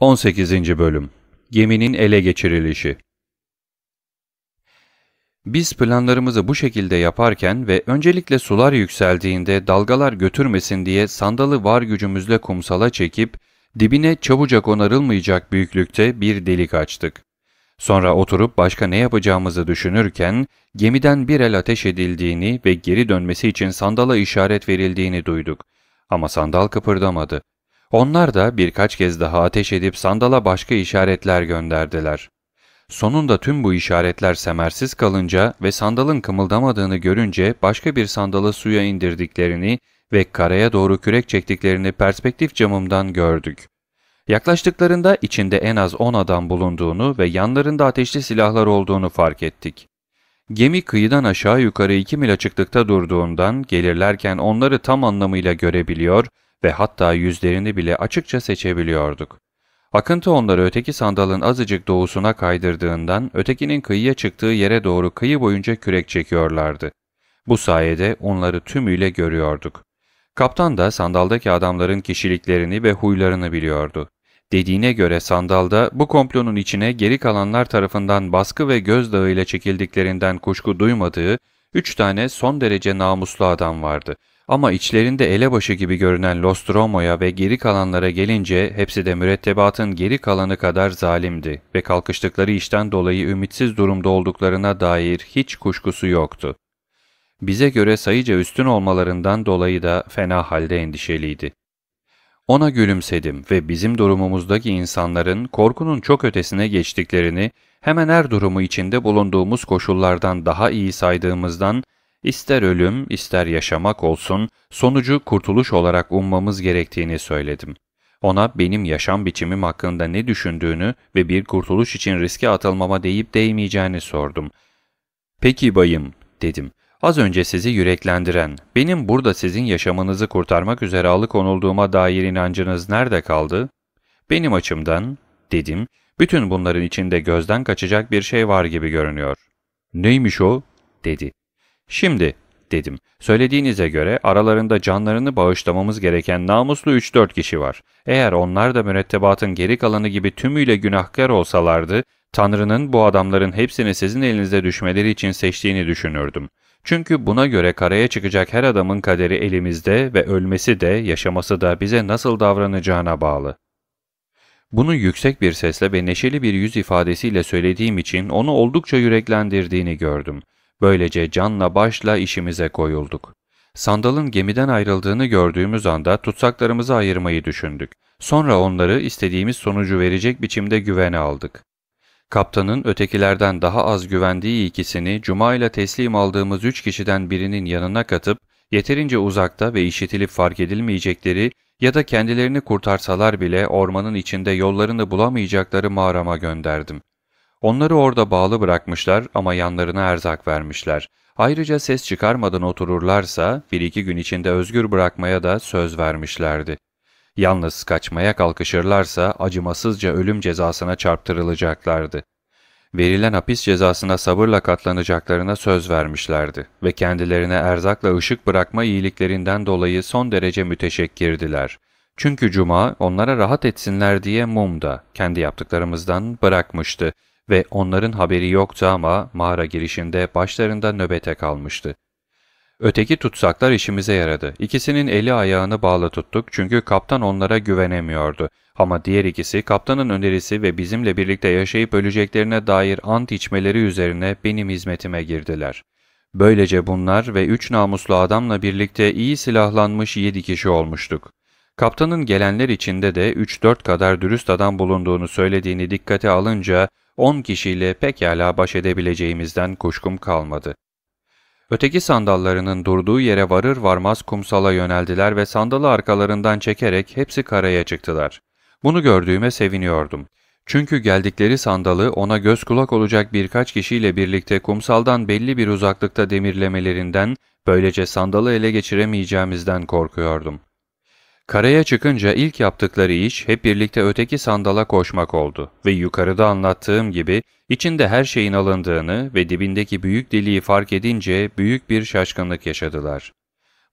18. Bölüm Geminin Ele Geçirilişi Biz planlarımızı bu şekilde yaparken ve öncelikle sular yükseldiğinde dalgalar götürmesin diye sandalı var gücümüzle kumsala çekip dibine çabucak onarılmayacak büyüklükte bir delik açtık. Sonra oturup başka ne yapacağımızı düşünürken gemiden bir el ateş edildiğini ve geri dönmesi için sandala işaret verildiğini duyduk. Ama sandal kıpırdamadı. Onlar da birkaç kez daha ateş edip sandala başka işaretler gönderdiler. Sonunda tüm bu işaretler semersiz kalınca ve sandalın kımıldamadığını görünce başka bir sandalı suya indirdiklerini ve karaya doğru kürek çektiklerini perspektif camımdan gördük. Yaklaştıklarında içinde en az 10 adam bulunduğunu ve yanlarında ateşli silahlar olduğunu fark ettik. Gemi kıyıdan aşağı yukarı 2 mil açıklıkta durduğundan gelirlerken onları tam anlamıyla görebiliyor ve hatta yüzlerini bile açıkça seçebiliyorduk. Akıntı onları öteki sandalın azıcık doğusuna kaydırdığından ötekinin kıyıya çıktığı yere doğru kıyı boyunca kürek çekiyorlardı. Bu sayede onları tümüyle görüyorduk. Kaptan da sandaldaki adamların kişiliklerini ve huylarını biliyordu. Dediğine göre sandalda bu komplonun içine geri kalanlar tarafından baskı ve gözdağı ile çekildiklerinden kuşku duymadığı üç tane son derece namuslu adam vardı ama içlerinde elebaşı gibi görünen Lostromo'ya ve geri kalanlara gelince hepsi de mürettebatın geri kalanı kadar zalimdi ve kalkıştıkları işten dolayı ümitsiz durumda olduklarına dair hiç kuşkusu yoktu. Bize göre sayıca üstün olmalarından dolayı da fena halde endişeliydi. Ona gülümsedim ve bizim durumumuzdaki insanların korkunun çok ötesine geçtiklerini, hemen her durumu içinde bulunduğumuz koşullardan daha iyi saydığımızdan ister ölüm ister yaşamak olsun sonucu kurtuluş olarak ummamız gerektiğini söyledim. Ona benim yaşam biçimim hakkında ne düşündüğünü ve bir kurtuluş için riske atılmama deyip değmeyeceğini sordum. Peki bayım dedim. Az önce sizi yüreklendiren, benim burada sizin yaşamınızı kurtarmak üzere alıkonulduğuma dair inancınız nerede kaldı? Benim açımdan, dedim, bütün bunların içinde gözden kaçacak bir şey var gibi görünüyor. Neymiş o? dedi. Şimdi dedim. Söylediğinize göre aralarında canlarını bağışlamamız gereken namuslu 3-4 kişi var. Eğer onlar da mürettebatın geri kalanı gibi tümüyle günahkar olsalardı, Tanrı'nın bu adamların hepsini sizin elinize düşmeleri için seçtiğini düşünürdüm. Çünkü buna göre karaya çıkacak her adamın kaderi elimizde ve ölmesi de yaşaması da bize nasıl davranacağına bağlı. Bunu yüksek bir sesle ve neşeli bir yüz ifadesiyle söylediğim için onu oldukça yüreklendirdiğini gördüm. Böylece canla başla işimize koyulduk. Sandal'ın gemiden ayrıldığını gördüğümüz anda tutsaklarımızı ayırmayı düşündük. Sonra onları istediğimiz sonucu verecek biçimde güvene aldık. Kaptanın ötekilerden daha az güvendiği ikisini Cuma ile teslim aldığımız üç kişiden birinin yanına katıp yeterince uzakta ve işitilip fark edilmeyecekleri ya da kendilerini kurtarsalar bile ormanın içinde yollarını bulamayacakları mağarama gönderdim. Onları orada bağlı bırakmışlar ama yanlarına erzak vermişler. Ayrıca ses çıkarmadan otururlarsa bir iki gün içinde özgür bırakmaya da söz vermişlerdi. Yalnız kaçmaya kalkışırlarsa acımasızca ölüm cezasına çarptırılacaklardı. Verilen hapis cezasına sabırla katlanacaklarına söz vermişlerdi ve kendilerine erzakla ışık bırakma iyiliklerinden dolayı son derece müteşekkirdiler. Çünkü cuma onlara rahat etsinler diye mum da kendi yaptıklarımızdan bırakmıştı ve onların haberi yoktu ama mağara girişinde başlarında nöbete kalmıştı. Öteki tutsaklar işimize yaradı. İkisinin eli ayağını bağlı tuttuk çünkü kaptan onlara güvenemiyordu. Ama diğer ikisi kaptanın önerisi ve bizimle birlikte yaşayıp öleceklerine dair ant içmeleri üzerine benim hizmetime girdiler. Böylece bunlar ve üç namuslu adamla birlikte iyi silahlanmış yedi kişi olmuştuk. Kaptanın gelenler içinde de 3-4 kadar dürüst adam bulunduğunu söylediğini dikkate alınca 10 kişiyle pekala baş edebileceğimizden kuşkum kalmadı. Öteki sandallarının durduğu yere varır varmaz kumsala yöneldiler ve sandalı arkalarından çekerek hepsi karaya çıktılar. Bunu gördüğüme seviniyordum. Çünkü geldikleri sandalı ona göz kulak olacak birkaç kişiyle birlikte kumsaldan belli bir uzaklıkta demirlemelerinden, böylece sandalı ele geçiremeyeceğimizden korkuyordum. Karaya çıkınca ilk yaptıkları iş hep birlikte öteki sandala koşmak oldu ve yukarıda anlattığım gibi içinde her şeyin alındığını ve dibindeki büyük deliği fark edince büyük bir şaşkınlık yaşadılar.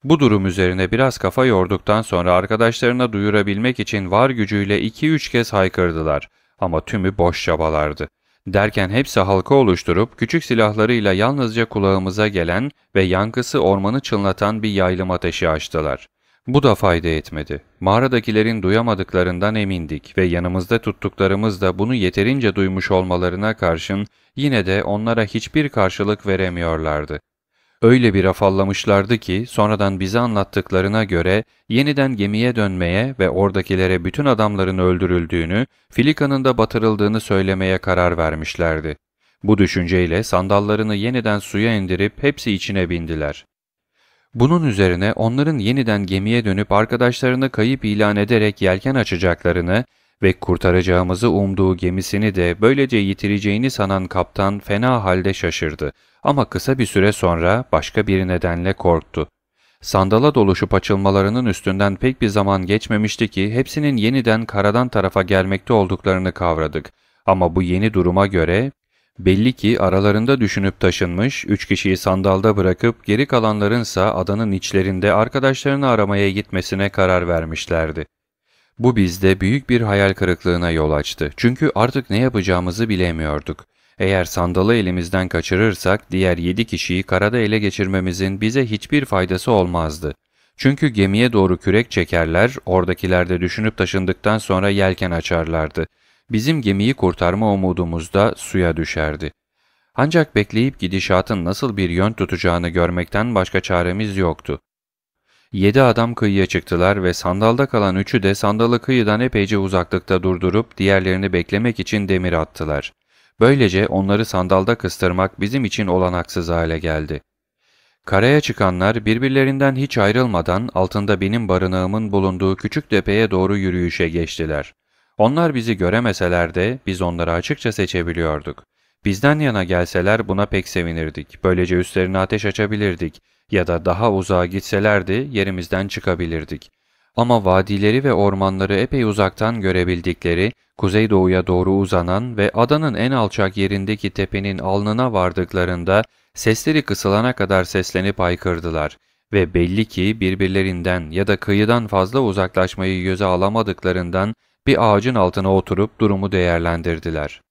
Bu durum üzerine biraz kafa yorduktan sonra arkadaşlarına duyurabilmek için var gücüyle 2-3 kez haykırdılar ama tümü boş çabalardı. Derken hepsi halka oluşturup küçük silahlarıyla yalnızca kulağımıza gelen ve yankısı ormanı çınlatan bir yaylım ateşi açtılar. Bu da fayda etmedi. Mağaradakilerin duyamadıklarından emindik ve yanımızda tuttuklarımız da bunu yeterince duymuş olmalarına karşın yine de onlara hiçbir karşılık veremiyorlardı. Öyle bir afallamışlardı ki sonradan bize anlattıklarına göre yeniden gemiye dönmeye ve oradakilere bütün adamların öldürüldüğünü, Filika'nın da batırıldığını söylemeye karar vermişlerdi. Bu düşünceyle sandallarını yeniden suya indirip hepsi içine bindiler. Bunun üzerine onların yeniden gemiye dönüp arkadaşlarını kayıp ilan ederek yelken açacaklarını ve kurtaracağımızı umduğu gemisini de böylece yitireceğini sanan kaptan fena halde şaşırdı ama kısa bir süre sonra başka bir nedenle korktu. Sandala doluşup açılmalarının üstünden pek bir zaman geçmemişti ki hepsinin yeniden karadan tarafa gelmekte olduklarını kavradık. Ama bu yeni duruma göre Belli ki aralarında düşünüp taşınmış, üç kişiyi sandalda bırakıp geri kalanlarınsa adanın içlerinde arkadaşlarını aramaya gitmesine karar vermişlerdi. Bu bizde büyük bir hayal kırıklığına yol açtı. Çünkü artık ne yapacağımızı bilemiyorduk. Eğer sandalı elimizden kaçırırsak diğer yedi kişiyi karada ele geçirmemizin bize hiçbir faydası olmazdı. Çünkü gemiye doğru kürek çekerler, oradakiler de düşünüp taşındıktan sonra yelken açarlardı bizim gemiyi kurtarma umudumuz da suya düşerdi. Ancak bekleyip gidişatın nasıl bir yön tutacağını görmekten başka çaremiz yoktu. Yedi adam kıyıya çıktılar ve sandalda kalan üçü de sandalı kıyıdan epeyce uzaklıkta durdurup diğerlerini beklemek için demir attılar. Böylece onları sandalda kıstırmak bizim için olanaksız hale geldi. Karaya çıkanlar birbirlerinden hiç ayrılmadan altında benim barınağımın bulunduğu küçük tepeye doğru yürüyüşe geçtiler. Onlar bizi göremeseler de biz onları açıkça seçebiliyorduk. Bizden yana gelseler buna pek sevinirdik. Böylece üstlerine ateş açabilirdik ya da daha uzağa gitselerdi yerimizden çıkabilirdik. Ama vadileri ve ormanları epey uzaktan görebildikleri, kuzeydoğuya doğru uzanan ve adanın en alçak yerindeki tepenin alnına vardıklarında sesleri kısılana kadar seslenip aykırdılar ve belli ki birbirlerinden ya da kıyıdan fazla uzaklaşmayı göze alamadıklarından bir ağacın altına oturup durumu değerlendirdiler.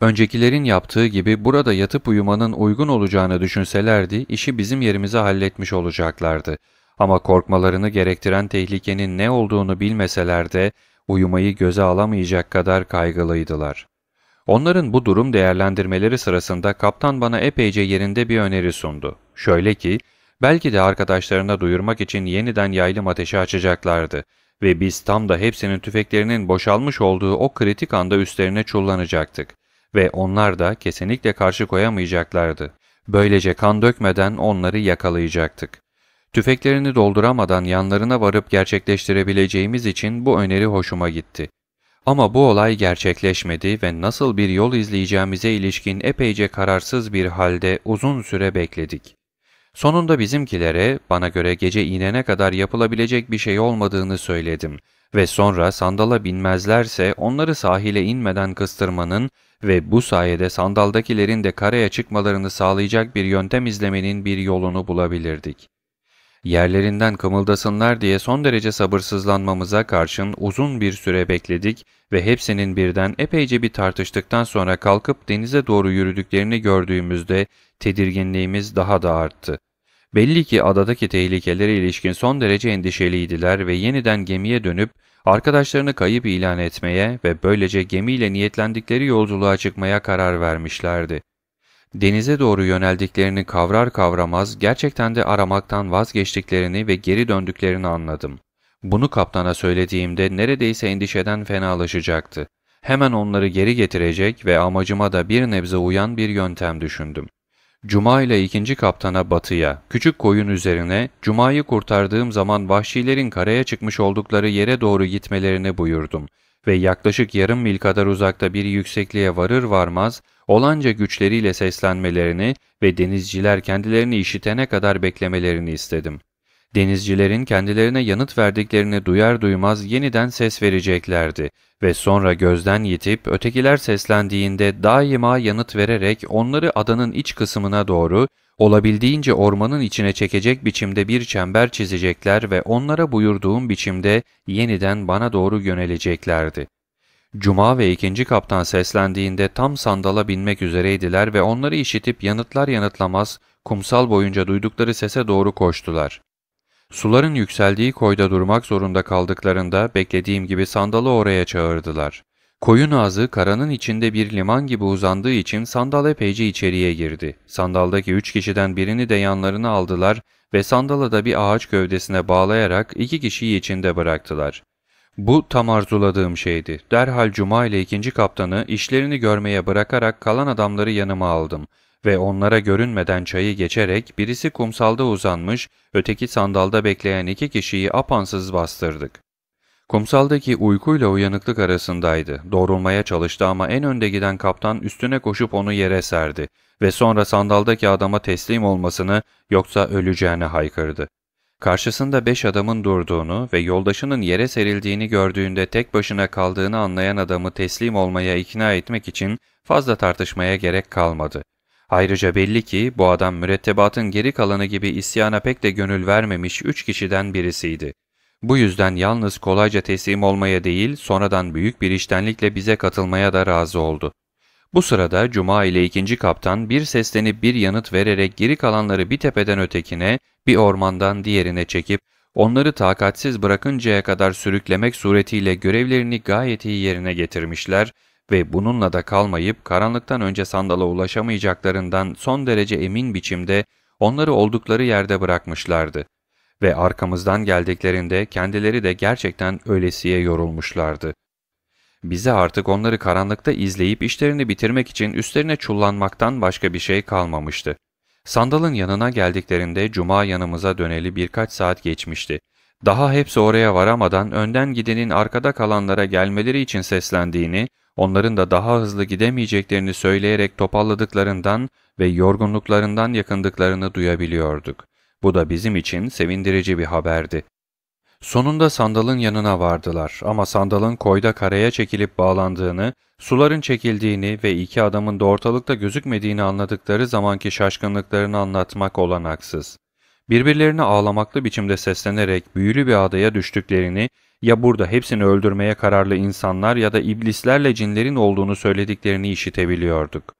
Öncekilerin yaptığı gibi burada yatıp uyumanın uygun olacağını düşünselerdi işi bizim yerimize halletmiş olacaklardı. Ama korkmalarını gerektiren tehlikenin ne olduğunu bilmeseler de uyumayı göze alamayacak kadar kaygılıydılar. Onların bu durum değerlendirmeleri sırasında kaptan bana epeyce yerinde bir öneri sundu. Şöyle ki, belki de arkadaşlarına duyurmak için yeniden yaylım ateşi açacaklardı ve biz tam da hepsinin tüfeklerinin boşalmış olduğu o kritik anda üstlerine çullanacaktık ve onlar da kesinlikle karşı koyamayacaklardı. Böylece kan dökmeden onları yakalayacaktık. Tüfeklerini dolduramadan yanlarına varıp gerçekleştirebileceğimiz için bu öneri hoşuma gitti. Ama bu olay gerçekleşmedi ve nasıl bir yol izleyeceğimize ilişkin epeyce kararsız bir halde uzun süre bekledik. Sonunda bizimkilere bana göre gece inene kadar yapılabilecek bir şey olmadığını söyledim ve sonra sandala binmezlerse onları sahile inmeden kıstırmanın ve bu sayede sandaldakilerin de karaya çıkmalarını sağlayacak bir yöntem izlemenin bir yolunu bulabilirdik yerlerinden kımıldasınlar diye son derece sabırsızlanmamıza karşın uzun bir süre bekledik ve hepsinin birden epeyce bir tartıştıktan sonra kalkıp denize doğru yürüdüklerini gördüğümüzde tedirginliğimiz daha da arttı. Belli ki adadaki tehlikelere ilişkin son derece endişeliydiler ve yeniden gemiye dönüp arkadaşlarını kayıp ilan etmeye ve böylece gemiyle niyetlendikleri yolculuğa çıkmaya karar vermişlerdi. Denize doğru yöneldiklerini kavrar kavramaz gerçekten de aramaktan vazgeçtiklerini ve geri döndüklerini anladım. Bunu kaptana söylediğimde neredeyse endişeden fenalaşacaktı. Hemen onları geri getirecek ve amacıma da bir nebze uyan bir yöntem düşündüm. Cuma ile ikinci kaptana batıya, küçük koyun üzerine, Cuma'yı kurtardığım zaman vahşilerin karaya çıkmış oldukları yere doğru gitmelerini buyurdum ve yaklaşık yarım mil kadar uzakta bir yüksekliğe varır varmaz olanca güçleriyle seslenmelerini ve denizciler kendilerini işitene kadar beklemelerini istedim. Denizcilerin kendilerine yanıt verdiklerini duyar duymaz yeniden ses vereceklerdi ve sonra gözden yitip ötekiler seslendiğinde daima yanıt vererek onları adanın iç kısmına doğru olabildiğince ormanın içine çekecek biçimde bir çember çizecekler ve onlara buyurduğum biçimde yeniden bana doğru yöneleceklerdi. Cuma ve ikinci kaptan seslendiğinde tam sandala binmek üzereydiler ve onları işitip yanıtlar yanıtlamaz kumsal boyunca duydukları sese doğru koştular. Suların yükseldiği koyda durmak zorunda kaldıklarında beklediğim gibi sandalı oraya çağırdılar. Koyun ağzı karanın içinde bir liman gibi uzandığı için sandal epeyce içeriye girdi. Sandaldaki üç kişiden birini de yanlarına aldılar ve sandala da bir ağaç gövdesine bağlayarak iki kişiyi içinde bıraktılar. Bu tam arzuladığım şeydi. Derhal Cuma ile ikinci kaptanı işlerini görmeye bırakarak kalan adamları yanıma aldım ve onlara görünmeden çayı geçerek birisi kumsalda uzanmış, öteki sandalda bekleyen iki kişiyi apansız bastırdık. Kumsaldaki uykuyla uyanıklık arasındaydı. Doğrulmaya çalıştı ama en önde giden kaptan üstüne koşup onu yere serdi ve sonra sandaldaki adama teslim olmasını yoksa öleceğini haykırdı. Karşısında beş adamın durduğunu ve yoldaşının yere serildiğini gördüğünde tek başına kaldığını anlayan adamı teslim olmaya ikna etmek için fazla tartışmaya gerek kalmadı. Ayrıca belli ki bu adam mürettebatın geri kalanı gibi isyana pek de gönül vermemiş üç kişiden birisiydi. Bu yüzden yalnız kolayca teslim olmaya değil, sonradan büyük bir iştenlikle bize katılmaya da razı oldu. Bu sırada Cuma ile ikinci kaptan bir seslenip bir yanıt vererek geri kalanları bir tepeden ötekine, bir ormandan diğerine çekip, onları takatsiz bırakıncaya kadar sürüklemek suretiyle görevlerini gayet iyi yerine getirmişler ve bununla da kalmayıp karanlıktan önce sandala ulaşamayacaklarından son derece emin biçimde onları oldukları yerde bırakmışlardı ve arkamızdan geldiklerinde kendileri de gerçekten öylesiye yorulmuşlardı. Bize artık onları karanlıkta izleyip işlerini bitirmek için üstlerine çullanmaktan başka bir şey kalmamıştı. Sandal'ın yanına geldiklerinde cuma yanımıza döneli birkaç saat geçmişti. Daha hepsi oraya varamadan önden gidenin arkada kalanlara gelmeleri için seslendiğini, onların da daha hızlı gidemeyeceklerini söyleyerek topalladıklarından ve yorgunluklarından yakındıklarını duyabiliyorduk. Bu da bizim için sevindirici bir haberdi. Sonunda sandalın yanına vardılar ama sandalın koyda karaya çekilip bağlandığını, suların çekildiğini ve iki adamın da ortalıkta gözükmediğini anladıkları zamanki şaşkınlıklarını anlatmak olanaksız. Birbirlerine ağlamaklı biçimde seslenerek büyülü bir adaya düştüklerini, ya burada hepsini öldürmeye kararlı insanlar ya da iblislerle cinlerin olduğunu söylediklerini işitebiliyorduk.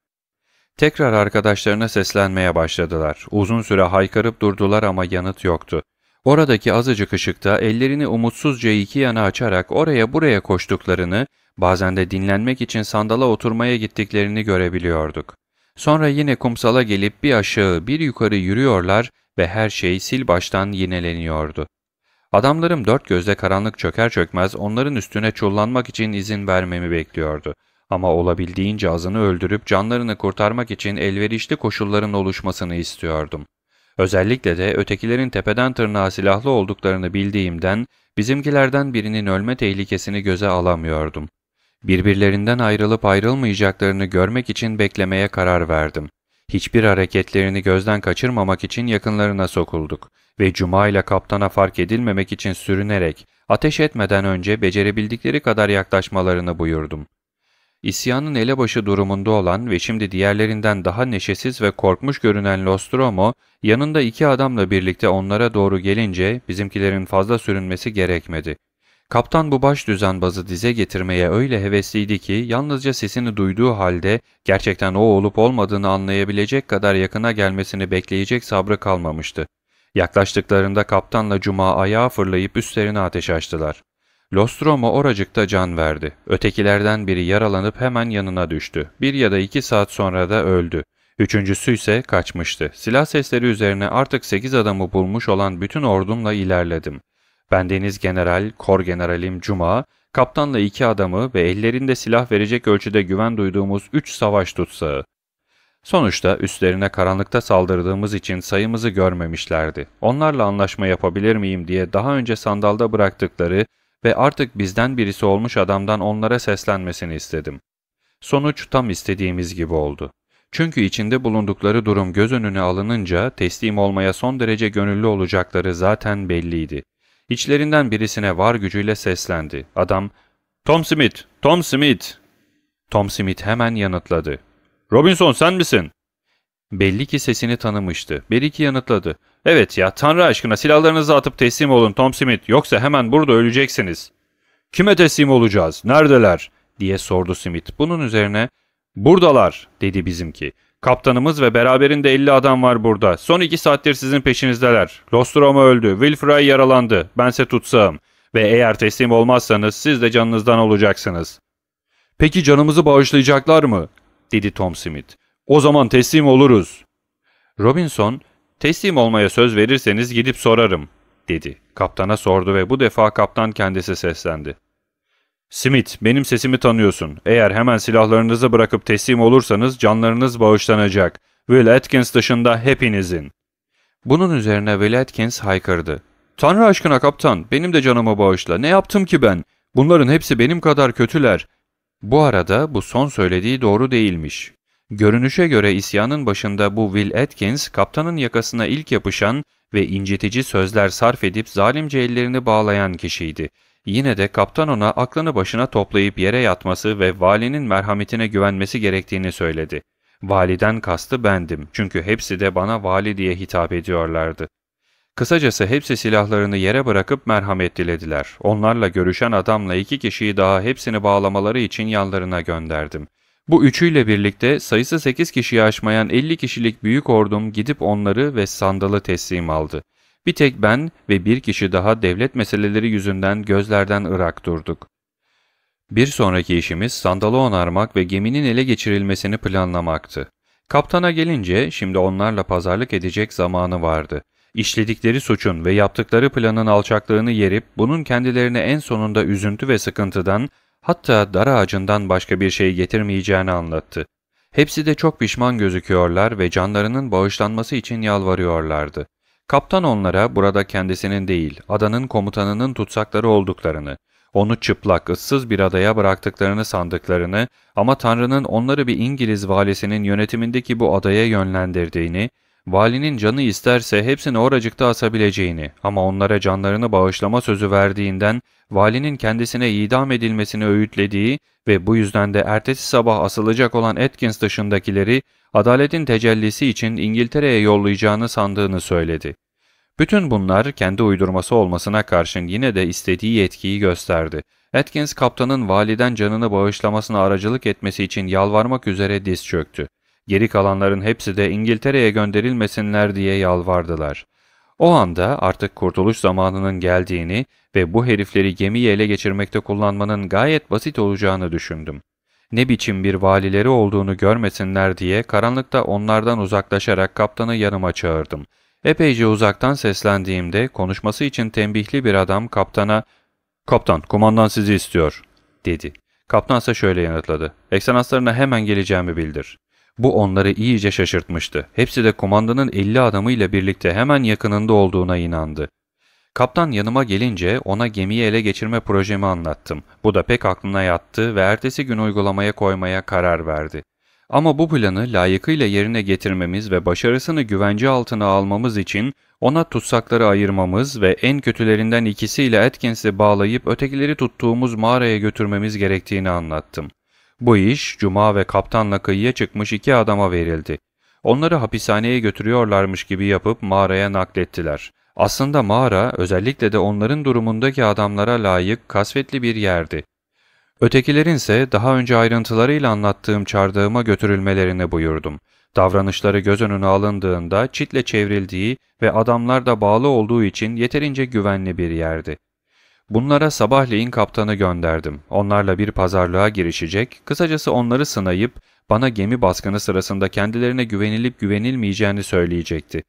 Tekrar arkadaşlarına seslenmeye başladılar. Uzun süre haykırıp durdular ama yanıt yoktu. Oradaki azıcık ışıkta ellerini umutsuzca iki yana açarak oraya buraya koştuklarını, bazen de dinlenmek için sandala oturmaya gittiklerini görebiliyorduk. Sonra yine kumsala gelip bir aşağı bir yukarı yürüyorlar ve her şey sil baştan yineleniyordu. Adamlarım dört gözle karanlık çöker çökmez onların üstüne çullanmak için izin vermemi bekliyordu. Ama olabildiğince azını öldürüp canlarını kurtarmak için elverişli koşulların oluşmasını istiyordum. Özellikle de ötekilerin tepeden tırnağa silahlı olduklarını bildiğimden bizimkilerden birinin ölme tehlikesini göze alamıyordum. Birbirlerinden ayrılıp ayrılmayacaklarını görmek için beklemeye karar verdim. Hiçbir hareketlerini gözden kaçırmamak için yakınlarına sokulduk ve Cuma ile kaptana fark edilmemek için sürünerek ateş etmeden önce becerebildikleri kadar yaklaşmalarını buyurdum. İsyanın elebaşı durumunda olan ve şimdi diğerlerinden daha neşesiz ve korkmuş görünen Lostromo, yanında iki adamla birlikte onlara doğru gelince bizimkilerin fazla sürünmesi gerekmedi. Kaptan bu baş düzenbazı dize getirmeye öyle hevesliydi ki yalnızca sesini duyduğu halde gerçekten o olup olmadığını anlayabilecek kadar yakına gelmesini bekleyecek sabrı kalmamıştı. Yaklaştıklarında kaptanla Cuma ayağa fırlayıp üstlerine ateş açtılar. Lostromo oracıkta can verdi. Ötekilerden biri yaralanıp hemen yanına düştü. Bir ya da iki saat sonra da öldü. Üçüncüsü ise kaçmıştı. Silah sesleri üzerine artık sekiz adamı bulmuş olan bütün ordumla ilerledim. Ben deniz General, Kor Generalim Cuma, kaptanla iki adamı ve ellerinde silah verecek ölçüde güven duyduğumuz üç savaş tutsağı. Sonuçta üstlerine karanlıkta saldırdığımız için sayımızı görmemişlerdi. Onlarla anlaşma yapabilir miyim diye daha önce sandalda bıraktıkları ve artık bizden birisi olmuş adamdan onlara seslenmesini istedim. Sonuç tam istediğimiz gibi oldu. Çünkü içinde bulundukları durum göz önüne alınınca teslim olmaya son derece gönüllü olacakları zaten belliydi. İçlerinden birisine var gücüyle seslendi. Adam, ''Tom Smith, Tom Smith!'' Tom Smith hemen yanıtladı. ''Robinson sen misin?'' Belli ki sesini tanımıştı. Bir iki yanıtladı. Evet ya Tanrı aşkına silahlarınızı atıp teslim olun Tom Smith yoksa hemen burada öleceksiniz. Kime teslim olacağız? Neredeler? diye sordu Smith. Bunun üzerine buradalar dedi bizimki. Kaptanımız ve beraberinde 50 adam var burada. Son iki saattir sizin peşinizdeler. Nostromo öldü, Wilfray yaralandı, bense tutsağım. Ve eğer teslim olmazsanız siz de canınızdan olacaksınız. Peki canımızı bağışlayacaklar mı? dedi Tom Smith. O zaman teslim oluruz. Robinson Teslim olmaya söz verirseniz gidip sorarım, dedi. Kaptana sordu ve bu defa kaptan kendisi seslendi. Smith, benim sesimi tanıyorsun. Eğer hemen silahlarınızı bırakıp teslim olursanız canlarınız bağışlanacak. Will Atkins dışında hepinizin. Bunun üzerine Will Atkins haykırdı. Tanrı aşkına kaptan, benim de canımı bağışla. Ne yaptım ki ben? Bunların hepsi benim kadar kötüler. Bu arada bu son söylediği doğru değilmiş. Görünüşe göre isyanın başında bu Will Atkins, kaptanın yakasına ilk yapışan ve incitici sözler sarf edip zalimce ellerini bağlayan kişiydi. Yine de kaptan ona aklını başına toplayıp yere yatması ve valinin merhametine güvenmesi gerektiğini söyledi. Validen kastı bendim çünkü hepsi de bana vali diye hitap ediyorlardı. Kısacası hepsi silahlarını yere bırakıp merhamet dilediler. Onlarla görüşen adamla iki kişiyi daha hepsini bağlamaları için yanlarına gönderdim.'' Bu üçüyle birlikte sayısı 8 kişiyi aşmayan 50 kişilik büyük ordum gidip onları ve sandalı teslim aldı. Bir tek ben ve bir kişi daha devlet meseleleri yüzünden gözlerden ırak durduk. Bir sonraki işimiz sandalı onarmak ve geminin ele geçirilmesini planlamaktı. Kaptana gelince şimdi onlarla pazarlık edecek zamanı vardı. İşledikleri suçun ve yaptıkları planın alçaklığını yerip bunun kendilerine en sonunda üzüntü ve sıkıntıdan Hatta dar ağacından başka bir şey getirmeyeceğini anlattı. Hepsi de çok pişman gözüküyorlar ve canlarının bağışlanması için yalvarıyorlardı. Kaptan onlara burada kendisinin değil, adanın komutanının tutsakları olduklarını, onu çıplak, ıssız bir adaya bıraktıklarını sandıklarını ama Tanrı'nın onları bir İngiliz valisinin yönetimindeki bu adaya yönlendirdiğini Valinin canı isterse hepsini oracıkta asabileceğini ama onlara canlarını bağışlama sözü verdiğinden valinin kendisine idam edilmesini öğütlediği ve bu yüzden de ertesi sabah asılacak olan Atkins dışındakileri adaletin tecellisi için İngiltere'ye yollayacağını sandığını söyledi. Bütün bunlar kendi uydurması olmasına karşın yine de istediği yetkiyi gösterdi. Atkins kaptanın validen canını bağışlamasına aracılık etmesi için yalvarmak üzere diz çöktü. Geri kalanların hepsi de İngiltere'ye gönderilmesinler diye yalvardılar. O anda artık kurtuluş zamanının geldiğini ve bu herifleri gemiyi ele geçirmekte kullanmanın gayet basit olacağını düşündüm. Ne biçim bir valileri olduğunu görmesinler diye karanlıkta onlardan uzaklaşarak kaptanı yanıma çağırdım. Epeyce uzaktan seslendiğimde konuşması için tembihli bir adam kaptana ''Kaptan, kumandan sizi istiyor.'' dedi. Kaptansa şöyle yanıtladı. Eksanaslarına hemen geleceğimi bildir. Bu onları iyice şaşırtmıştı. Hepsi de komandanın 50 adamıyla birlikte hemen yakınında olduğuna inandı. Kaptan yanıma gelince ona gemiyi ele geçirme projemi anlattım. Bu da pek aklına yattı ve ertesi gün uygulamaya koymaya karar verdi. Ama bu planı layıkıyla yerine getirmemiz ve başarısını güvence altına almamız için ona tutsakları ayırmamız ve en kötülerinden ikisiyle Atkins'i bağlayıp ötekileri tuttuğumuz mağaraya götürmemiz gerektiğini anlattım. Bu iş Cuma ve kaptanla kıyıya çıkmış iki adama verildi. Onları hapishaneye götürüyorlarmış gibi yapıp mağaraya naklettiler. Aslında mağara özellikle de onların durumundaki adamlara layık kasvetli bir yerdi. Ötekilerin ise daha önce ayrıntılarıyla anlattığım çardağıma götürülmelerini buyurdum. Davranışları göz önüne alındığında çitle çevrildiği ve adamlar da bağlı olduğu için yeterince güvenli bir yerdi. Bunlara sabahleyin kaptanı gönderdim. Onlarla bir pazarlığa girişecek, kısacası onları sınayıp bana gemi baskını sırasında kendilerine güvenilip güvenilmeyeceğini söyleyecekti.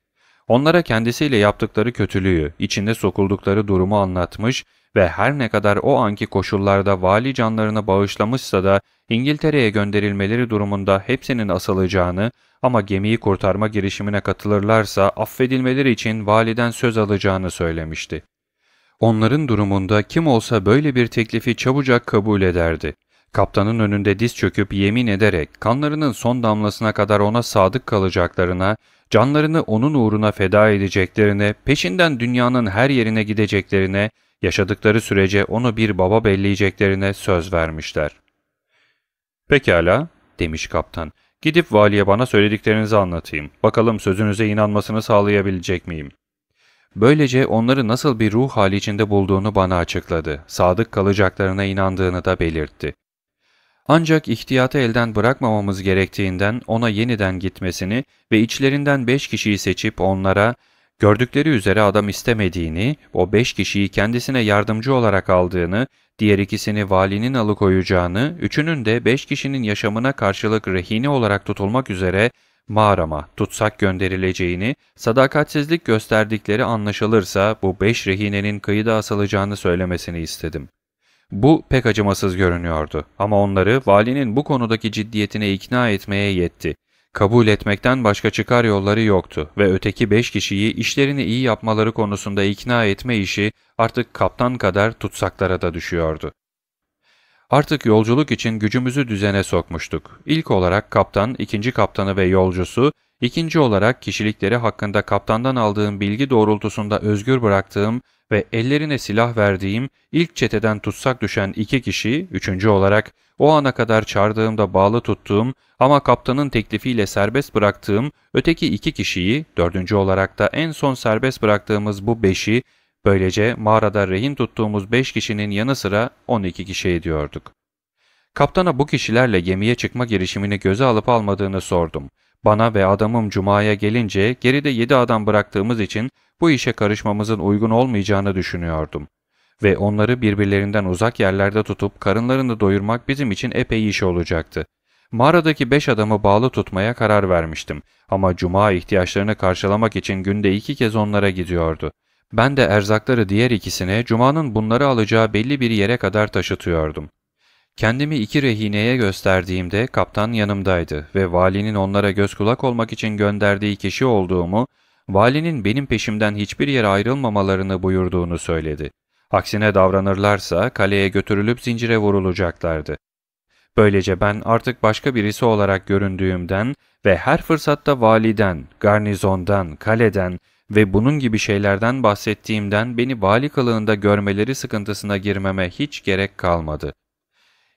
Onlara kendisiyle yaptıkları kötülüğü, içinde sokuldukları durumu anlatmış ve her ne kadar o anki koşullarda vali canlarını bağışlamışsa da İngiltere'ye gönderilmeleri durumunda hepsinin asılacağını ama gemiyi kurtarma girişimine katılırlarsa affedilmeleri için validen söz alacağını söylemişti. Onların durumunda kim olsa böyle bir teklifi çabucak kabul ederdi. Kaptanın önünde diz çöküp yemin ederek kanlarının son damlasına kadar ona sadık kalacaklarına, canlarını onun uğruna feda edeceklerine, peşinden dünyanın her yerine gideceklerine, yaşadıkları sürece onu bir baba belleyeceklerine söz vermişler. Pekala, demiş kaptan. Gidip valiye bana söylediklerinizi anlatayım. Bakalım sözünüze inanmasını sağlayabilecek miyim? Böylece onları nasıl bir ruh hali içinde bulduğunu bana açıkladı. Sadık kalacaklarına inandığını da belirtti. Ancak ihtiyatı elden bırakmamamız gerektiğinden ona yeniden gitmesini ve içlerinden beş kişiyi seçip onlara gördükleri üzere adam istemediğini, o beş kişiyi kendisine yardımcı olarak aldığını, diğer ikisini valinin alıkoyacağını, üçünün de beş kişinin yaşamına karşılık rehine olarak tutulmak üzere mağarama tutsak gönderileceğini, sadakatsizlik gösterdikleri anlaşılırsa bu beş rehinenin kıyıda asılacağını söylemesini istedim. Bu pek acımasız görünüyordu ama onları valinin bu konudaki ciddiyetine ikna etmeye yetti. Kabul etmekten başka çıkar yolları yoktu ve öteki beş kişiyi işlerini iyi yapmaları konusunda ikna etme işi artık kaptan kadar tutsaklara da düşüyordu. Artık yolculuk için gücümüzü düzene sokmuştuk. İlk olarak kaptan, ikinci kaptanı ve yolcusu, ikinci olarak kişilikleri hakkında kaptandan aldığım bilgi doğrultusunda özgür bıraktığım ve ellerine silah verdiğim ilk çeteden tutsak düşen iki kişi, üçüncü olarak o ana kadar çağırdığımda bağlı tuttuğum ama kaptanın teklifiyle serbest bıraktığım öteki iki kişiyi, dördüncü olarak da en son serbest bıraktığımız bu beşi Böylece mağarada rehin tuttuğumuz 5 kişinin yanı sıra 12 kişi ediyorduk. Kaptana bu kişilerle gemiye çıkma girişimini göze alıp almadığını sordum. Bana ve adamım Cuma'ya gelince geride 7 adam bıraktığımız için bu işe karışmamızın uygun olmayacağını düşünüyordum. Ve onları birbirlerinden uzak yerlerde tutup karınlarını doyurmak bizim için epey iş olacaktı. Mağaradaki 5 adamı bağlı tutmaya karar vermiştim ama Cuma ihtiyaçlarını karşılamak için günde 2 kez onlara gidiyordu. Ben de erzakları diğer ikisine Cuma'nın bunları alacağı belli bir yere kadar taşıtıyordum. Kendimi iki rehineye gösterdiğimde kaptan yanımdaydı ve valinin onlara göz kulak olmak için gönderdiği kişi olduğumu, valinin benim peşimden hiçbir yere ayrılmamalarını buyurduğunu söyledi. Aksine davranırlarsa kaleye götürülüp zincire vurulacaklardı. Böylece ben artık başka birisi olarak göründüğümden ve her fırsatta validen, garnizondan, kaleden ve bunun gibi şeylerden bahsettiğimden beni vali kılığında görmeleri sıkıntısına girmeme hiç gerek kalmadı.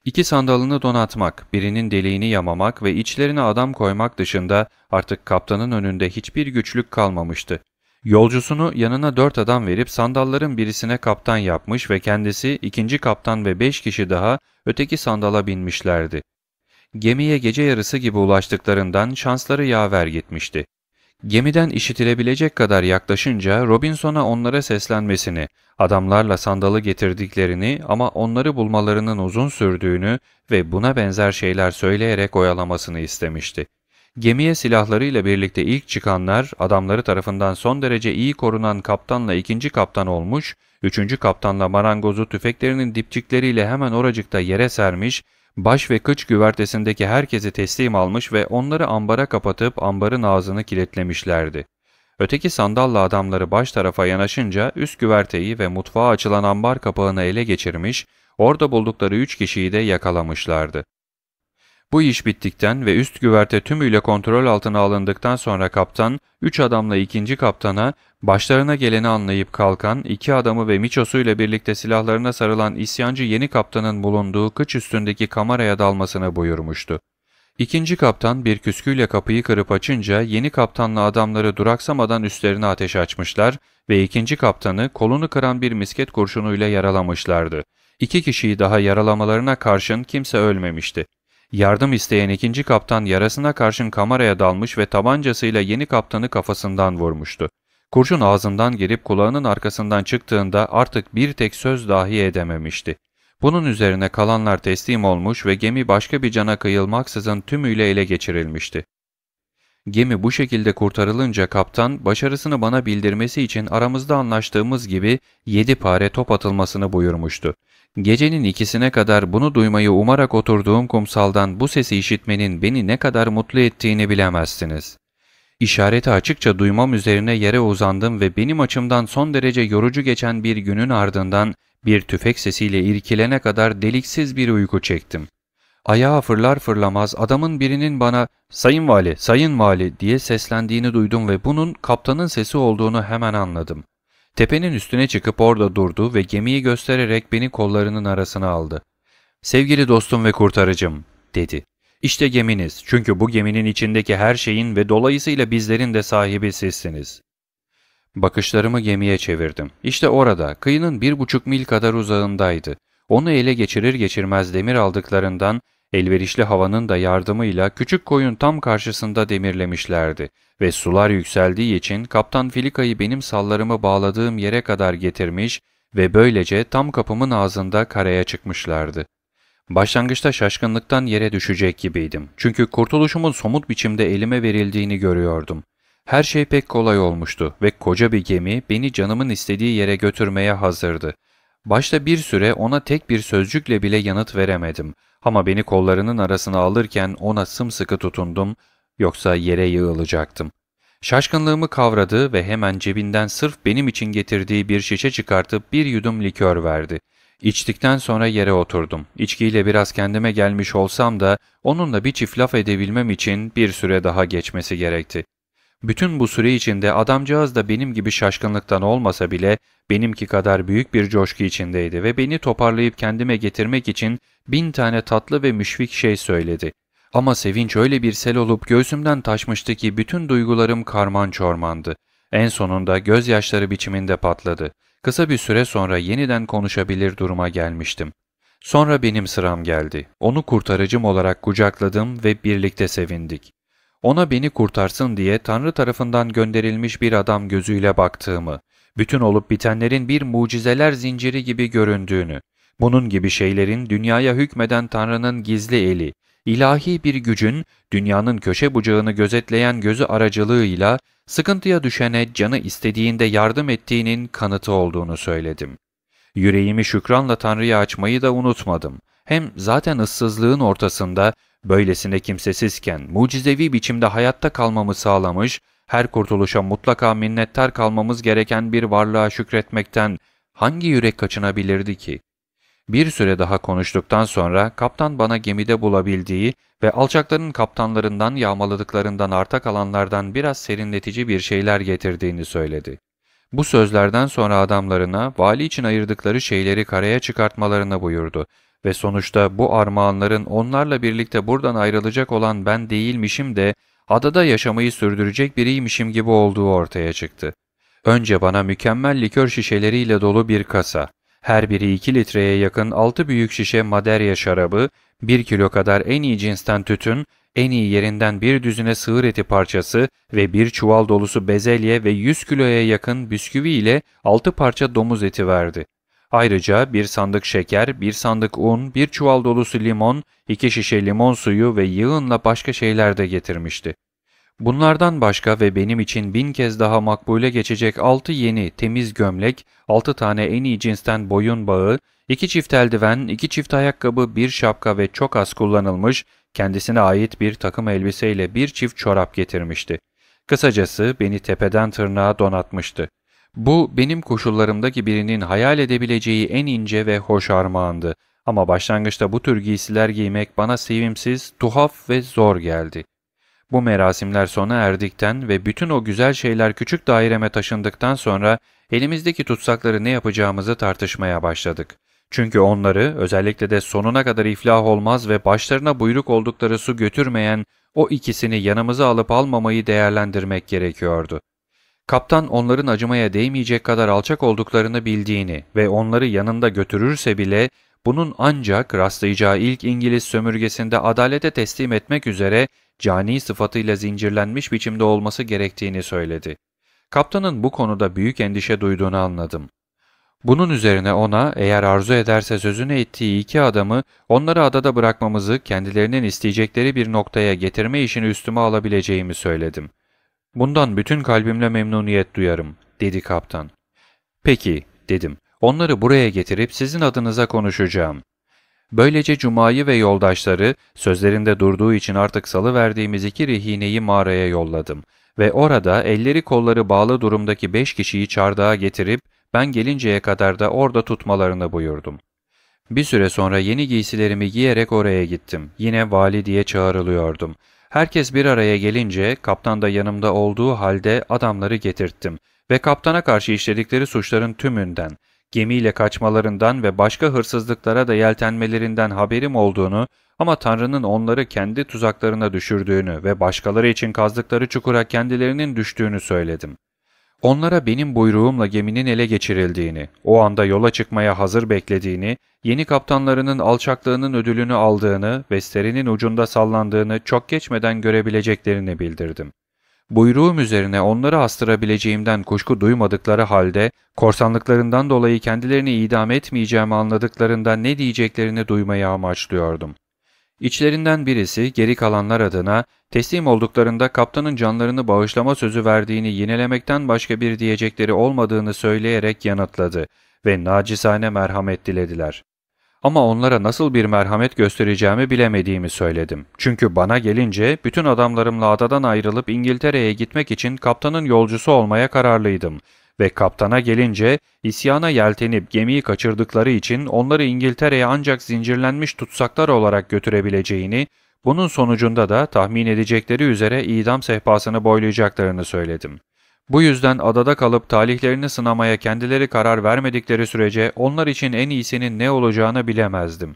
İki sandalını donatmak, birinin deliğini yamamak ve içlerine adam koymak dışında artık kaptanın önünde hiçbir güçlük kalmamıştı. Yolcusunu yanına dört adam verip sandalların birisine kaptan yapmış ve kendisi ikinci kaptan ve beş kişi daha öteki sandala binmişlerdi. Gemiye gece yarısı gibi ulaştıklarından şansları yaver gitmişti. Gemiden işitilebilecek kadar yaklaşınca Robinson'a onlara seslenmesini, adamlarla sandalı getirdiklerini ama onları bulmalarının uzun sürdüğünü ve buna benzer şeyler söyleyerek oyalamasını istemişti. Gemiye silahlarıyla birlikte ilk çıkanlar adamları tarafından son derece iyi korunan kaptanla ikinci kaptan olmuş, üçüncü kaptanla marangozu tüfeklerinin dipçikleriyle hemen oracıkta yere sermiş Baş ve kıç güvertesindeki herkesi teslim almış ve onları ambara kapatıp ambarın ağzını kilitlemişlerdi. Öteki sandallı adamları baş tarafa yanaşınca üst güverteyi ve mutfağa açılan ambar kapağını ele geçirmiş, orada buldukları üç kişiyi de yakalamışlardı. Bu iş bittikten ve üst güverte tümüyle kontrol altına alındıktan sonra kaptan, üç adamla ikinci kaptana Başlarına geleni anlayıp kalkan, iki adamı ve michosu ile birlikte silahlarına sarılan isyancı yeni kaptanın bulunduğu kıç üstündeki kameraya dalmasına buyurmuştu. İkinci kaptan bir küsküyle kapıyı kırıp açınca yeni kaptanla adamları duraksamadan üstlerine ateş açmışlar ve ikinci kaptanı kolunu kıran bir misket kurşunuyla yaralamışlardı. İki kişiyi daha yaralamalarına karşın kimse ölmemişti. Yardım isteyen ikinci kaptan yarasına karşın kameraya dalmış ve tabancasıyla yeni kaptanı kafasından vurmuştu. Kurşun ağzından girip kulağının arkasından çıktığında artık bir tek söz dahi edememişti. Bunun üzerine kalanlar teslim olmuş ve gemi başka bir cana kıyılmaksızın tümüyle ele geçirilmişti. Gemi bu şekilde kurtarılınca kaptan başarısını bana bildirmesi için aramızda anlaştığımız gibi yedi pare top atılmasını buyurmuştu. Gecenin ikisine kadar bunu duymayı umarak oturduğum kumsaldan bu sesi işitmenin beni ne kadar mutlu ettiğini bilemezsiniz. İşareti açıkça duymam üzerine yere uzandım ve benim açımdan son derece yorucu geçen bir günün ardından bir tüfek sesiyle irkilene kadar deliksiz bir uyku çektim. Ayağa fırlar fırlamaz adamın birinin bana ''Sayın Vali, Sayın Vali'' diye seslendiğini duydum ve bunun kaptanın sesi olduğunu hemen anladım. Tepenin üstüne çıkıp orada durdu ve gemiyi göstererek beni kollarının arasına aldı. ''Sevgili dostum ve kurtarıcım'' dedi. İşte geminiz çünkü bu geminin içindeki her şeyin ve dolayısıyla bizlerin de sahibi sizsiniz. Bakışlarımı gemiye çevirdim. İşte orada, kıyının bir buçuk mil kadar uzağındaydı. Onu ele geçirir geçirmez demir aldıklarından, elverişli havanın da yardımıyla küçük koyun tam karşısında demirlemişlerdi. Ve sular yükseldiği için kaptan Filika'yı benim sallarımı bağladığım yere kadar getirmiş ve böylece tam kapımın ağzında karaya çıkmışlardı. Başlangıçta şaşkınlıktan yere düşecek gibiydim. Çünkü kurtuluşumun somut biçimde elime verildiğini görüyordum. Her şey pek kolay olmuştu ve koca bir gemi beni canımın istediği yere götürmeye hazırdı. Başta bir süre ona tek bir sözcükle bile yanıt veremedim. Ama beni kollarının arasına alırken ona sımsıkı tutundum, yoksa yere yığılacaktım. Şaşkınlığımı kavradı ve hemen cebinden sırf benim için getirdiği bir şişe çıkartıp bir yudum likör verdi. İçtikten sonra yere oturdum. İçkiyle biraz kendime gelmiş olsam da onunla bir çift laf edebilmem için bir süre daha geçmesi gerekti. Bütün bu süre içinde adamcağız da benim gibi şaşkınlıktan olmasa bile benimki kadar büyük bir coşku içindeydi ve beni toparlayıp kendime getirmek için bin tane tatlı ve müşfik şey söyledi. Ama sevinç öyle bir sel olup göğsümden taşmıştı ki bütün duygularım karman çormandı. En sonunda gözyaşları biçiminde patladı. Kısa bir süre sonra yeniden konuşabilir duruma gelmiştim. Sonra benim sıram geldi. Onu kurtarıcım olarak kucakladım ve birlikte sevindik. Ona beni kurtarsın diye Tanrı tarafından gönderilmiş bir adam gözüyle baktığımı, bütün olup bitenlerin bir mucizeler zinciri gibi göründüğünü, bunun gibi şeylerin dünyaya hükmeden Tanrı'nın gizli eli, ilahi bir gücün dünyanın köşe bucağını gözetleyen gözü aracılığıyla sıkıntıya düşene canı istediğinde yardım ettiğinin kanıtı olduğunu söyledim. Yüreğimi şükranla Tanrı'ya açmayı da unutmadım. Hem zaten ıssızlığın ortasında böylesine kimsesizken mucizevi biçimde hayatta kalmamı sağlamış, her kurtuluşa mutlaka minnettar kalmamız gereken bir varlığa şükretmekten hangi yürek kaçınabilirdi ki? Bir süre daha konuştuktan sonra kaptan bana gemide bulabildiği ve alçakların kaptanlarından yağmaladıklarından arta kalanlardan biraz serinletici bir şeyler getirdiğini söyledi. Bu sözlerden sonra adamlarına vali için ayırdıkları şeyleri karaya çıkartmalarını buyurdu ve sonuçta bu armağanların onlarla birlikte buradan ayrılacak olan ben değilmişim de adada yaşamayı sürdürecek biriymişim gibi olduğu ortaya çıktı. Önce bana mükemmel likör şişeleriyle dolu bir kasa, her biri 2 litreye yakın 6 büyük şişe maderya şarabı, 1 kilo kadar en iyi cinsten tütün, en iyi yerinden bir düzine sığır eti parçası ve bir çuval dolusu bezelye ve 100 kiloya yakın bisküvi ile 6 parça domuz eti verdi. Ayrıca bir sandık şeker, bir sandık un, bir çuval dolusu limon, iki şişe limon suyu ve yığınla başka şeyler de getirmişti. Bunlardan başka ve benim için bin kez daha makbule geçecek altı yeni temiz gömlek, altı tane en iyi cinsten boyun bağı, iki çift eldiven, iki çift ayakkabı, bir şapka ve çok az kullanılmış, kendisine ait bir takım elbiseyle bir çift çorap getirmişti. Kısacası beni tepeden tırnağa donatmıştı. Bu benim koşullarımdaki birinin hayal edebileceği en ince ve hoş armağandı. Ama başlangıçta bu tür giysiler giymek bana sevimsiz, tuhaf ve zor geldi. Bu merasimler sona erdikten ve bütün o güzel şeyler küçük daireme taşındıktan sonra elimizdeki tutsakları ne yapacağımızı tartışmaya başladık. Çünkü onları özellikle de sonuna kadar iflah olmaz ve başlarına buyruk oldukları su götürmeyen o ikisini yanımıza alıp almamayı değerlendirmek gerekiyordu. Kaptan onların acımaya değmeyecek kadar alçak olduklarını bildiğini ve onları yanında götürürse bile bunun ancak rastlayacağı ilk İngiliz sömürgesinde adalete teslim etmek üzere cani sıfatıyla zincirlenmiş biçimde olması gerektiğini söyledi. Kaptanın bu konuda büyük endişe duyduğunu anladım. Bunun üzerine ona eğer arzu ederse sözüne ettiği iki adamı onları adada bırakmamızı kendilerinin isteyecekleri bir noktaya getirme işini üstüme alabileceğimi söyledim. Bundan bütün kalbimle memnuniyet duyarım, dedi kaptan. Peki, dedim. Onları buraya getirip sizin adınıza konuşacağım. Böylece Cuma'yı ve yoldaşları sözlerinde durduğu için artık salı verdiğimiz iki rehineyi mağaraya yolladım ve orada elleri kolları bağlı durumdaki beş kişiyi çardağa getirip ben gelinceye kadar da orada tutmalarını buyurdum. Bir süre sonra yeni giysilerimi giyerek oraya gittim. Yine vali diye çağrılıyordum. Herkes bir araya gelince kaptan da yanımda olduğu halde adamları getirttim ve kaptana karşı işledikleri suçların tümünden gemiyle kaçmalarından ve başka hırsızlıklara da yeltenmelerinden haberim olduğunu ama Tanrı'nın onları kendi tuzaklarına düşürdüğünü ve başkaları için kazdıkları çukura kendilerinin düştüğünü söyledim. Onlara benim buyruğumla geminin ele geçirildiğini, o anda yola çıkmaya hazır beklediğini, yeni kaptanlarının alçaklığının ödülünü aldığını ve serinin ucunda sallandığını çok geçmeden görebileceklerini bildirdim buyruğum üzerine onları astırabileceğimden kuşku duymadıkları halde, korsanlıklarından dolayı kendilerini idam etmeyeceğimi anladıklarında ne diyeceklerini duymayı amaçlıyordum. İçlerinden birisi geri kalanlar adına teslim olduklarında kaptanın canlarını bağışlama sözü verdiğini yinelemekten başka bir diyecekleri olmadığını söyleyerek yanıtladı ve nacizane merhamet dilediler. Ama onlara nasıl bir merhamet göstereceğimi bilemediğimi söyledim. Çünkü bana gelince bütün adamlarımla adadan ayrılıp İngiltere'ye gitmek için kaptanın yolcusu olmaya kararlıydım. Ve kaptana gelince isyana yeltenip gemiyi kaçırdıkları için onları İngiltere'ye ancak zincirlenmiş tutsaklar olarak götürebileceğini, bunun sonucunda da tahmin edecekleri üzere idam sehpasını boylayacaklarını söyledim. Bu yüzden adada kalıp talihlerini sınamaya kendileri karar vermedikleri sürece onlar için en iyisinin ne olacağını bilemezdim.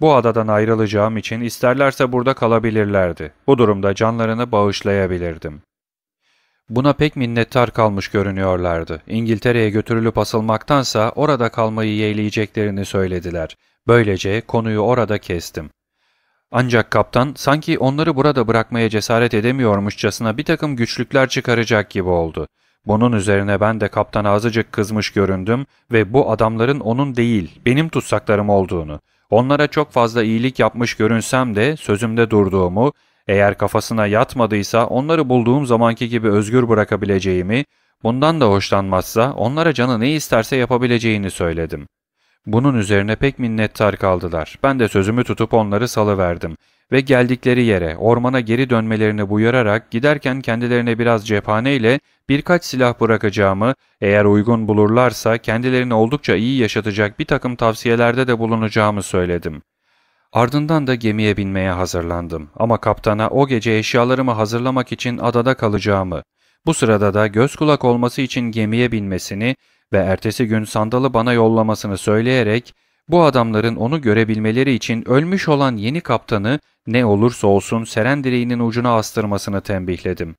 Bu adadan ayrılacağım için isterlerse burada kalabilirlerdi. Bu durumda canlarını bağışlayabilirdim. Buna pek minnettar kalmış görünüyorlardı. İngiltere'ye götürülüp asılmaktansa orada kalmayı yeğleyeceklerini söylediler. Böylece konuyu orada kestim. Ancak kaptan sanki onları burada bırakmaya cesaret edemiyormuşçasına bir takım güçlükler çıkaracak gibi oldu. Bunun üzerine ben de kaptan azıcık kızmış göründüm ve bu adamların onun değil benim tutsaklarım olduğunu, onlara çok fazla iyilik yapmış görünsem de sözümde durduğumu, eğer kafasına yatmadıysa onları bulduğum zamanki gibi özgür bırakabileceğimi, bundan da hoşlanmazsa onlara canı ne isterse yapabileceğini söyledim.'' Bunun üzerine pek minnettar kaldılar. Ben de sözümü tutup onları salıverdim ve geldikleri yere ormana geri dönmelerini buyurarak giderken kendilerine biraz cephane birkaç silah bırakacağımı, eğer uygun bulurlarsa kendilerini oldukça iyi yaşatacak bir takım tavsiyelerde de bulunacağımı söyledim. Ardından da gemiye binmeye hazırlandım ama kaptana o gece eşyalarımı hazırlamak için adada kalacağımı, bu sırada da göz kulak olması için gemiye binmesini ve ertesi gün sandalı bana yollamasını söyleyerek bu adamların onu görebilmeleri için ölmüş olan yeni kaptanı ne olursa olsun seren direğinin ucuna astırmasını tembihledim.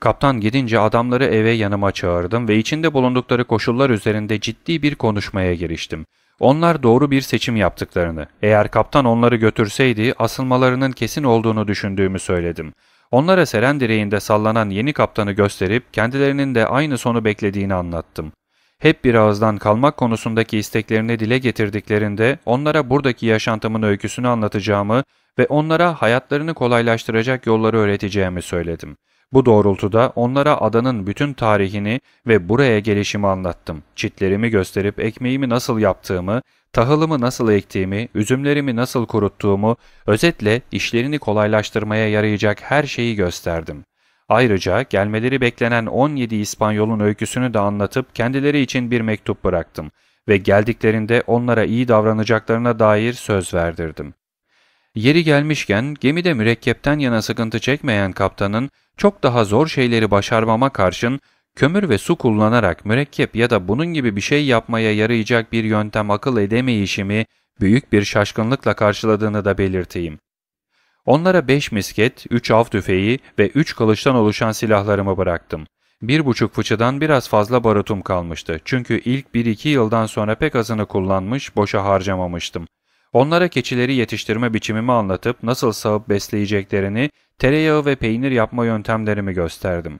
Kaptan gidince adamları eve yanıma çağırdım ve içinde bulundukları koşullar üzerinde ciddi bir konuşmaya giriştim. Onlar doğru bir seçim yaptıklarını, eğer kaptan onları götürseydi asılmalarının kesin olduğunu düşündüğümü söyledim. Onlara seren direğinde sallanan yeni kaptanı gösterip kendilerinin de aynı sonu beklediğini anlattım hep bir ağızdan kalmak konusundaki isteklerini dile getirdiklerinde onlara buradaki yaşantımın öyküsünü anlatacağımı ve onlara hayatlarını kolaylaştıracak yolları öğreteceğimi söyledim. Bu doğrultuda onlara adanın bütün tarihini ve buraya gelişimi anlattım. Çitlerimi gösterip ekmeğimi nasıl yaptığımı, tahılımı nasıl ektiğimi, üzümlerimi nasıl kuruttuğumu, özetle işlerini kolaylaştırmaya yarayacak her şeyi gösterdim. Ayrıca gelmeleri beklenen 17 İspanyol'un öyküsünü de anlatıp kendileri için bir mektup bıraktım ve geldiklerinde onlara iyi davranacaklarına dair söz verdirdim. Yeri gelmişken gemide mürekkepten yana sıkıntı çekmeyen kaptanın çok daha zor şeyleri başarmama karşın kömür ve su kullanarak mürekkep ya da bunun gibi bir şey yapmaya yarayacak bir yöntem akıl edemeyişimi büyük bir şaşkınlıkla karşıladığını da belirteyim. Onlara beş misket, üç av tüfeği ve üç kılıçtan oluşan silahlarımı bıraktım. Bir buçuk fıçıdan biraz fazla barutum kalmıştı çünkü ilk bir iki yıldan sonra pek azını kullanmış, boşa harcamamıştım. Onlara keçileri yetiştirme biçimimi anlatıp nasıl sağıp besleyeceklerini, tereyağı ve peynir yapma yöntemlerimi gösterdim.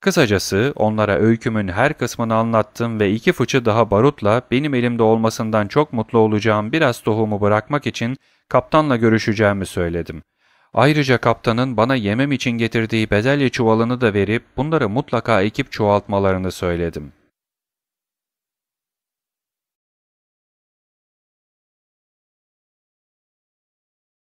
Kısacası onlara öykümün her kısmını anlattım ve iki fıçı daha barutla benim elimde olmasından çok mutlu olacağım biraz tohumu bırakmak için kaptanla görüşeceğimi söyledim. Ayrıca kaptanın bana yemem için getirdiği bezelye çuvalını da verip bunları mutlaka ekip çoğaltmalarını söyledim.